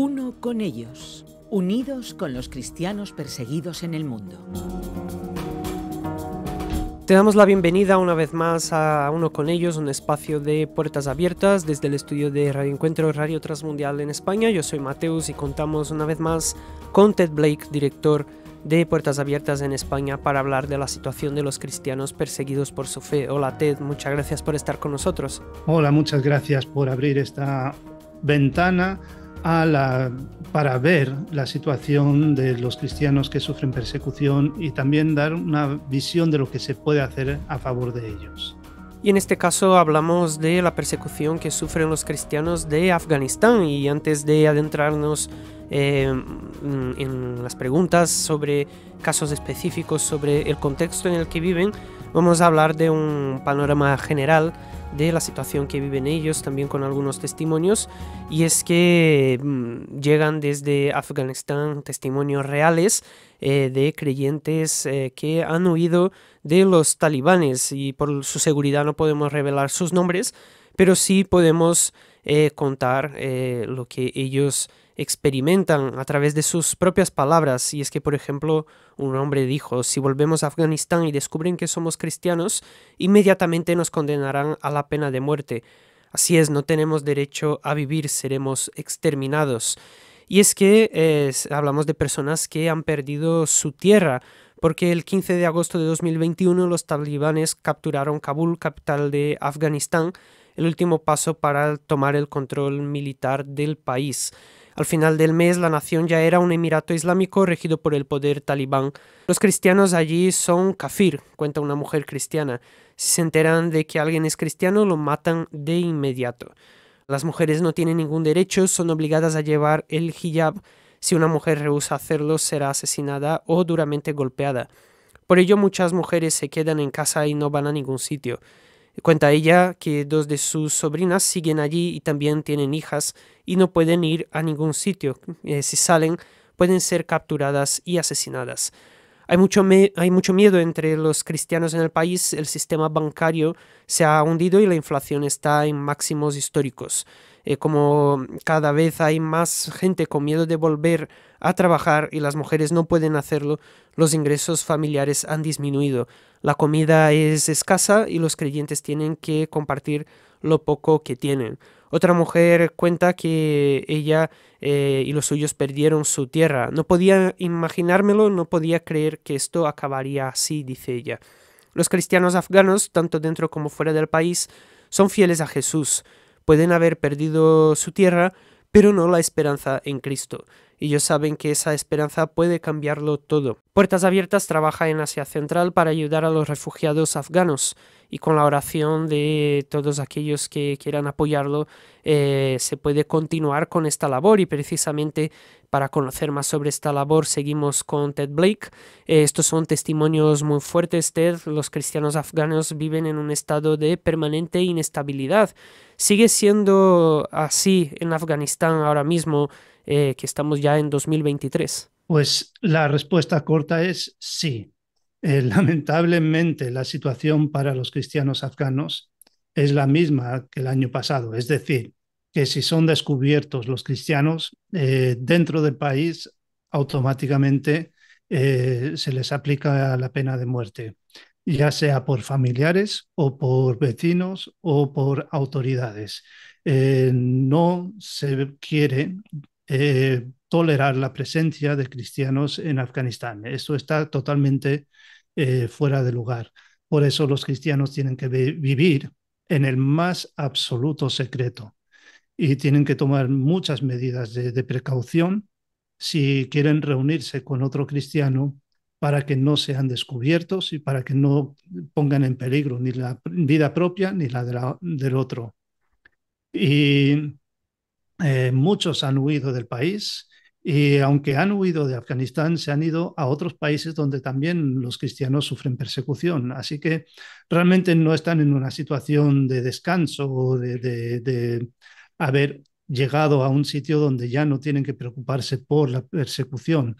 uno con ellos, unidos con los cristianos perseguidos en el mundo. Te damos la bienvenida una vez más a Uno con ellos, un espacio de puertas abiertas desde el estudio de Radio Encuentro Radio Transmundial en España. Yo soy Mateus y contamos una vez más con Ted Blake, director de Puertas Abiertas en España, para hablar de la situación de los cristianos perseguidos por su fe. Hola Ted, muchas gracias por estar con nosotros. Hola, muchas gracias por abrir esta ventana para ver la situación de los cristianos que sufren persecución y también dar una visión de lo que se puede hacer a favor de ellos. Y en este caso hablamos de la persecución que sufren los cristianos de Afganistán y antes de adentrarnos eh, en las preguntas sobre casos específicos, sobre el contexto en el que viven, Vamos a hablar de un panorama general de la situación que viven ellos, también con algunos testimonios, y es que mm, llegan desde Afganistán testimonios reales eh, de creyentes eh, que han huido de los talibanes y por su seguridad no podemos revelar sus nombres, pero sí podemos eh, contar lo que ellos experimentan a través de sus propias palabras. Y es que, por ejemplo, un hombre dijo, si volvemos a Afganistán y descubren que somos cristianos, inmediatamente nos condenarán a la pena de muerte. Así es, no tenemos derecho a vivir, seremos exterminados. Y es que hablamos de personas que han perdido su tierra, porque el 15 de agosto de 2021 los talibanes capturaron Kabul, capital de Afganistán, el último paso para tomar el control militar del país. Al final del mes, la nación ya era un emirato islámico regido por el poder talibán. Los cristianos allí son kafir, cuenta una mujer cristiana. Si se enteran de que alguien es cristiano, lo matan de inmediato. Las mujeres no tienen ningún derecho, son obligadas a llevar el hijab. Si una mujer rehúsa hacerlo, será asesinada o duramente golpeada. Por ello muchas mujeres se quedan en casa y no van a ningún sitio. Cuenta ella que dos de sus sobrinas siguen allí y también tienen hijas y no pueden ir a ningún sitio. Eh, si salen, pueden ser capturadas y asesinadas. hay mucho miedo entre los cristianos en el país, el sistema bancario se ha hundido y la inflación está en máximos históricos. Eh, como cada vez hay más gente con miedo de volver a trabajar y las mujeres no pueden hacerlo, los ingresos familiares han disminuido. La comida es escasa y los creyentes tienen que compartir lo poco que tienen. Otra mujer cuenta que ella eh, y los suyos perdieron su tierra. No podía imaginármelo, no podía creer que esto acabaría así, dice ella. Los cristianos afganos, tanto dentro como fuera del país, son fieles a Jesús. Pueden haber perdido su tierra, pero no la esperanza en Cristo. Ellos saben que esa esperanza puede cambiarlo todo. Puertas Abiertas trabaja en Asia Central para ayudar a los refugiados afganos y con la oración de todos aquellos que quieran apoyarlo eh, se puede continuar con esta labor y precisamente para conocer más sobre esta labor seguimos con Ted Blake. Eh, estos son testimonios muy fuertes, Ted. Los cristianos afganos viven en un estado de permanente inestabilidad. Sigue siendo así en Afganistán ahora mismo eh, que estamos ya en 2023. Pues la respuesta corta es sí. Eh, lamentablemente, la situación para los cristianos afganos es la misma que el año pasado, es decir, que si son descubiertos los cristianos eh, dentro del país, automáticamente eh, se les aplica la pena de muerte, ya sea por familiares o por vecinos o por autoridades. no se quiere eh, tolerar la presencia de cristianos en Afganistán. Esto está totalmente eh, fuera de lugar. Por eso los cristianos tienen que vivir en el más absoluto secreto y tienen que tomar muchas medidas de, precaución si quieren reunirse con otro cristiano para que no sean descubiertos y para que no pongan en peligro ni la vida propia ni la la, del otro. Y eh, muchos han huido del país y aunque han huido de Afganistán, se han ido a otros países donde también los cristianos sufren persecución. Así que realmente no están en una situación de descanso o de, haber llegado a un sitio donde ya no tienen que preocuparse por la persecución.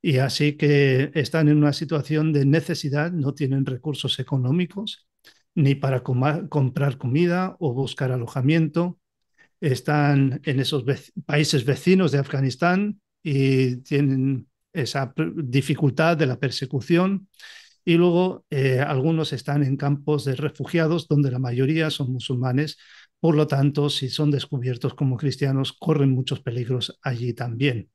Y así que están en una situación de necesidad, no tienen recursos económicos ni para comprar comida o buscar alojamiento están en esos países vecinos de Afganistán y tienen esa dificultad de la persecución. Y luego eh, algunos están en campos de refugiados donde la mayoría son musulmanes. Por lo tanto, si son descubiertos como cristianos, corren muchos peligros allí también.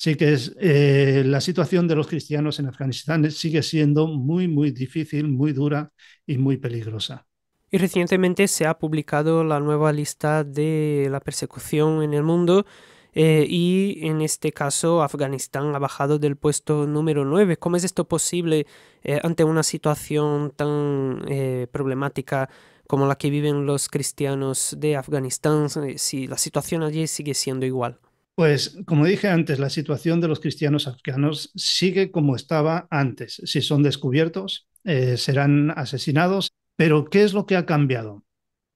Así que es, eh, la situación de los cristianos en Afganistán sigue siendo muy, muy difícil, muy dura y muy peligrosa. Y recientemente se ha publicado la nueva lista de la persecución en el mundo eh, y en este caso Afganistán ha bajado del puesto número 9. ¿Cómo es esto posible eh, ante una situación tan eh, problemática como la que viven los cristianos de Afganistán si la situación allí sigue siendo igual? Pues como dije antes, la situación de los cristianos afganos sigue como estaba antes. Si son descubiertos, serán asesinados pero, ¿qué es lo que ha cambiado?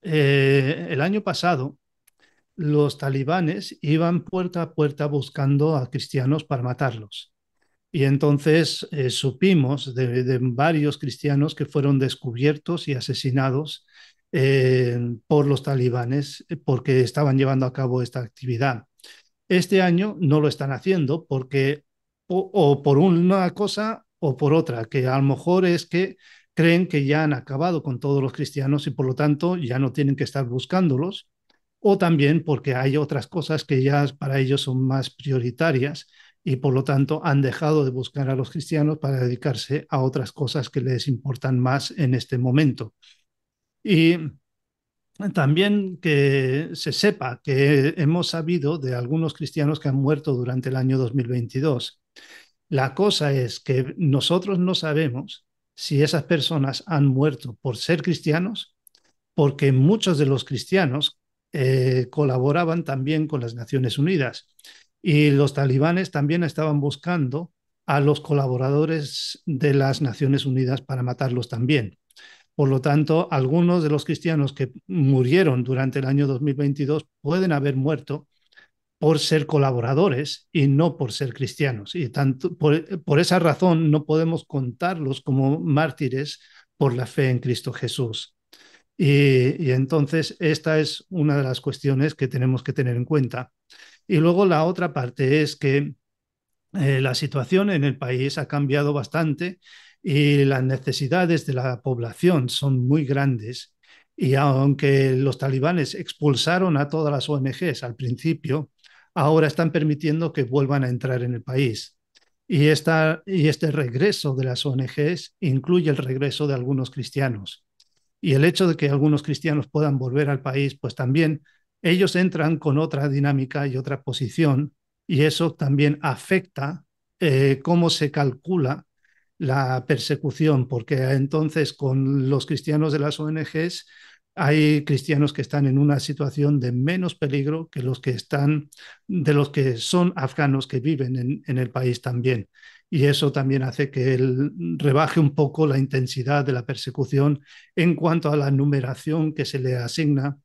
Eh, el año pasado, los talibanes iban puerta a puerta buscando a cristianos para matarlos. Y entonces eh, supimos de, varios cristianos que fueron descubiertos y asesinados eh, por los talibanes porque estaban llevando a cabo esta actividad. Este año no lo están haciendo porque o por una cosa o por otra, que a lo mejor es que creen que ya han acabado con todos los cristianos y por lo tanto ya no tienen que estar buscándolos, o también porque hay otras cosas que ya para ellos son más prioritarias y por lo tanto han dejado de buscar a los cristianos para dedicarse a otras cosas que les importan más en este momento. Y también que se sepa que hemos sabido de algunos cristianos que han muerto durante el año 2022. La cosa es que nosotros no sabemos si esas personas han muerto por ser cristianos, porque muchos de los cristianos eh, colaboraban también con las Naciones Unidas y los talibanes también estaban buscando a los colaboradores de las Naciones Unidas para matarlos también. Por lo tanto, algunos de los cristianos que murieron durante el año 2022 pueden haber muerto por ser colaboradores y no por ser cristianos. Y tanto, por, esa razón no podemos contarlos como mártires por la fe en Cristo Jesús. Y, entonces esta es una de las cuestiones que tenemos que tener en cuenta. Y luego la otra parte es que eh, la situación en el país ha cambiado bastante y las necesidades de la población son muy grandes y aunque los talibanes expulsaron a todas las ONGs al principio, ahora están permitiendo que vuelvan a entrar en el país. Y, esta, y este regreso de las ONGs incluye el regreso de algunos cristianos. Y el hecho de que algunos cristianos puedan volver al país, pues también ellos entran con otra dinámica y otra posición, y eso también afecta eh, cómo se calcula la persecución, porque entonces con los cristianos de las ONGs hay cristianos que están en una situación de menos peligro que los que están, de los que son afganos que viven en, el país también. Y eso también hace que rebaje un poco la intensidad de la persecución en cuanto a la numeración que se le asigna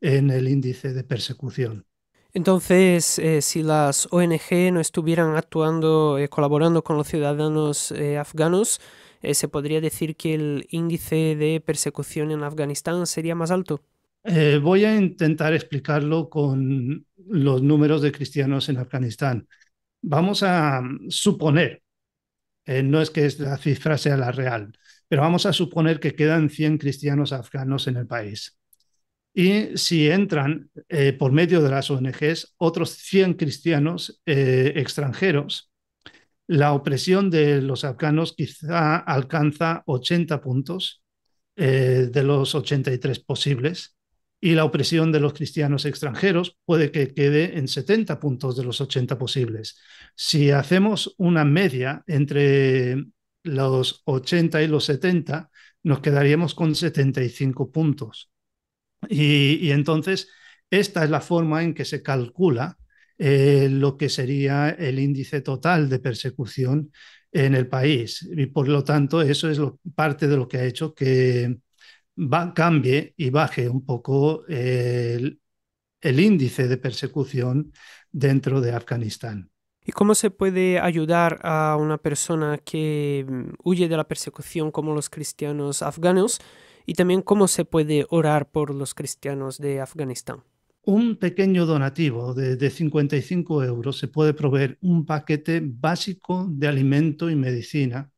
en el índice de persecución. Entonces, eh, si las ONG no estuvieran actuando, eh, colaborando con los ciudadanos eh, afganos, ¿se podría decir que el índice de persecución en Afganistán sería más alto? voy a intentar explicarlo con los números de cristianos en Afganistán. Vamos a suponer, no es que la cifra sea la real, pero vamos a suponer que quedan 100 cristianos afganos en el país. Y si entran eh, por medio de las ONGs otros 100 cristianos eh, extranjeros, la opresión de los afganos quizá alcanza 80 puntos eh, de los 83 posibles y la opresión de los cristianos extranjeros puede que quede en 70 puntos de los 80 posibles. Si hacemos una media entre los 80 y los 70, nos quedaríamos con 75 puntos. Y, entonces, esta es la forma en que se calcula eh, lo que sería el índice total de persecución en el país. Y por lo tanto, eso es parte de lo que ha hecho que cambie y baje un poco eh, el índice de persecución dentro de Afganistán. ¿Y cómo se puede ayudar a una persona que mm, huye de la persecución como los cristianos afganos? y también cómo se puede orar por los cristianos de Afganistán. Un pequeño donativo de, 55 euros se puede proveer un paquete básico de alimento y medicina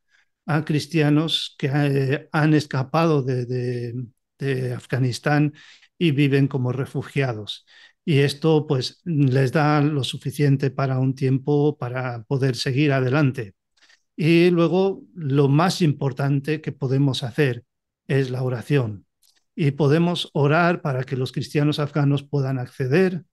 a cristianos que eh, han escapado de, de Afganistán y viven como refugiados y esto pues les da lo suficiente para un tiempo para poder seguir adelante. Y luego lo más importante que podemos hacer es la oración. Y podemos orar para que los cristianos afganos puedan acceder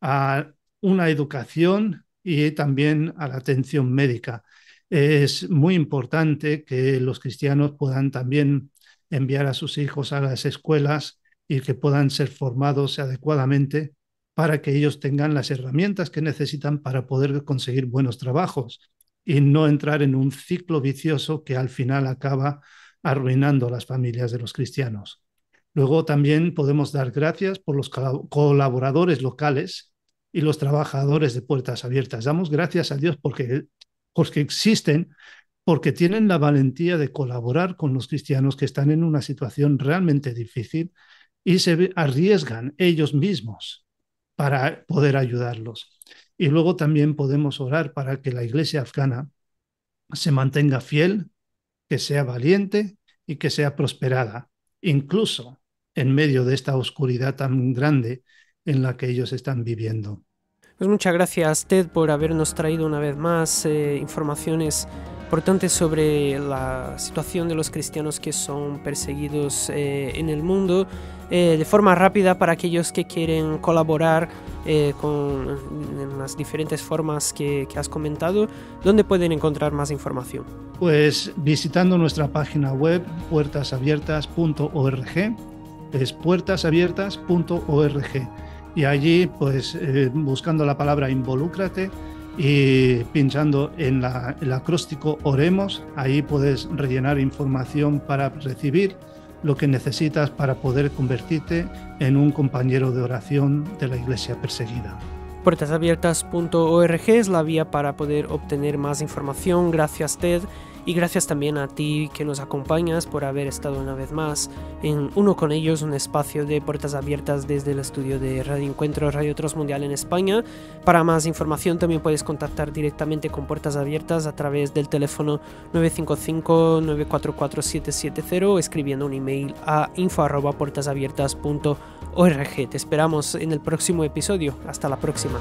a una educación y también a la atención médica. Es muy importante que los cristianos puedan también enviar a sus hijos a las escuelas y que puedan ser formados adecuadamente para que ellos tengan las herramientas que necesitan para poder conseguir buenos trabajos y no entrar en un ciclo vicioso que al final acaba arruinando las familias de los cristianos. Luego también podemos dar gracias por los colaboradores locales y los trabajadores de puertas abiertas. Damos gracias a Dios porque, porque existen, porque tienen la valentía de colaborar con los cristianos que están en una situación realmente difícil y se arriesgan ellos mismos para poder ayudarlos. Y luego también podemos orar para que la iglesia afgana se mantenga fiel que sea valiente y que sea prosperada, incluso en medio de esta oscuridad tan grande en la que ellos están viviendo. Pues muchas gracias Ted por habernos traído una vez más eh, informaciones importantes sobre la situación de los cristianos que son perseguidos eh, en el mundo. Eh, de forma rápida para aquellos que quieren colaborar eh, con en las diferentes formas que, has comentado, ¿dónde pueden encontrar más información? Pues visitando nuestra página web puertasabiertas.org, es puertasabiertas.org y allí pues eh, buscando la palabra involúcrate y pinchando en la, el acróstico Oremos, ahí puedes rellenar información para recibir lo que necesitas para poder convertirte en un compañero de oración de la iglesia perseguida. Puertasabiertas.org es la vía para poder obtener más información. Gracias, Ted. Y gracias también a ti que nos acompañas por haber estado una vez más en Uno con ellos, un espacio de puertas abiertas desde el estudio de Radio Encuentro Radio Mundial en España. Para más información también puedes contactar directamente con Puertas Abiertas a través del teléfono 955-944-770 escribiendo un email a info.puertasabiertas.org. Te esperamos en el próximo episodio. Hasta la próxima.